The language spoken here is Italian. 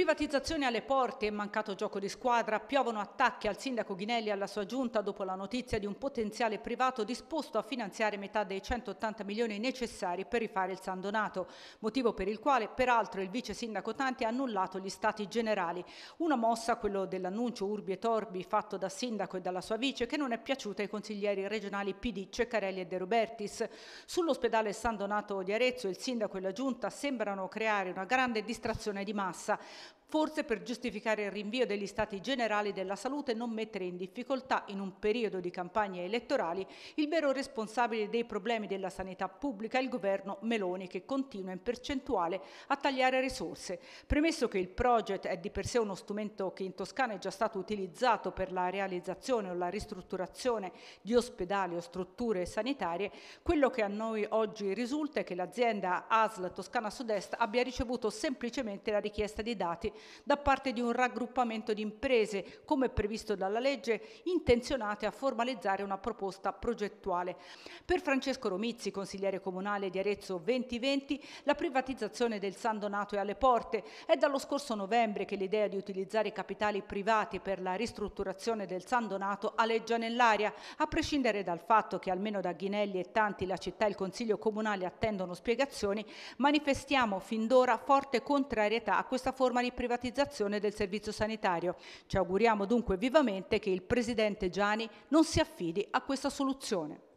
Privatizzazioni alle porte e mancato gioco di squadra piovono attacchi al sindaco Ghinelli e alla sua giunta dopo la notizia di un potenziale privato disposto a finanziare metà dei 180 milioni necessari per rifare il San Donato, motivo per il quale peraltro il vice sindaco Tanti ha annullato gli stati generali. Una mossa, quello dell'annuncio Urbi e Torbi fatto da sindaco e dalla sua vice, che non è piaciuta ai consiglieri regionali PD Ceccarelli e De Robertis. Sull'ospedale San Donato di Arezzo il sindaco e la giunta sembrano creare una grande distrazione di massa forse per giustificare il rinvio degli stati generali della salute e non mettere in difficoltà in un periodo di campagne elettorali il vero responsabile dei problemi della sanità pubblica, il governo Meloni, che continua in percentuale a tagliare risorse. Premesso che il project è di per sé uno strumento che in Toscana è già stato utilizzato per la realizzazione o la ristrutturazione di ospedali o strutture sanitarie, quello che a noi oggi risulta è che l'azienda ASL Toscana Sud-Est abbia ricevuto semplicemente la richiesta di dati da parte di un raggruppamento di imprese, come previsto dalla legge, intenzionate a formalizzare una proposta progettuale. Per Francesco Romizzi, consigliere comunale di Arezzo 2020, la privatizzazione del San Donato è alle porte. È dallo scorso novembre che l'idea di utilizzare i capitali privati per la ristrutturazione del San Donato aleggia nell'aria, a prescindere dal fatto che almeno da Ghinelli e tanti la città e il Consiglio Comunale attendono spiegazioni, manifestiamo fin d'ora forte contrarietà a questa forma di privatizzazione privatizzazione del servizio sanitario. Ci auguriamo dunque vivamente che il Presidente Gianni non si affidi a questa soluzione.